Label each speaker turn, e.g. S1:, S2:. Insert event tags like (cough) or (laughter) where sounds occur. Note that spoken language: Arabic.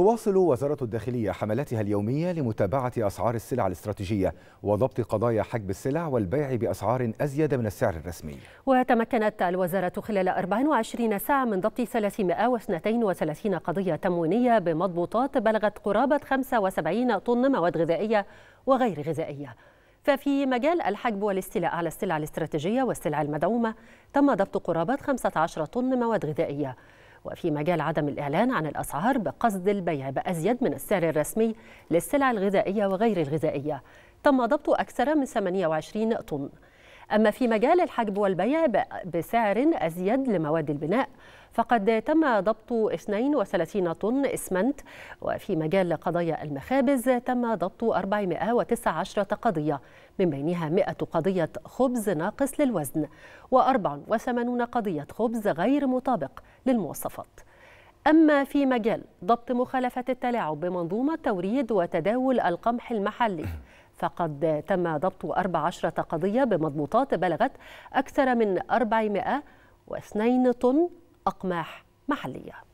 S1: تواصل وزارة الداخلية حملاتها اليومية لمتابعة أسعار السلع الاستراتيجية وضبط قضايا حجب السلع والبيع بأسعار أزيد من السعر الرسمي
S2: وتمكنت الوزارة خلال 24 ساعة من ضبط 332 قضية تموينية بمضبوطات بلغت قرابة 75 طن مواد غذائية وغير غذائية ففي مجال الحجب والاستيلاء على السلع الاستراتيجية والسلع المدعومة تم ضبط قرابة 15 طن مواد غذائية وفي مجال عدم الإعلان عن الأسعار بقصد البيع بأزيد من السعر الرسمي للسلع الغذائية وغير الغذائية تم ضبط أكثر من 28 طن أما في مجال الحجب والبيع بسعر أزيد لمواد البناء فقد تم ضبط 32 طن إسمنت وفي مجال قضايا المخابز تم ضبط 419 قضية من بينها 100 قضية خبز ناقص للوزن و84 قضية خبز غير مطابق للمواصفات أما في مجال ضبط مخالفة التلاعب بمنظومة توريد وتداول القمح المحلي (laughs) فقد تم ضبط 14 قضية بمضبوطات بلغت أكثر من 402 طن أقماح محلية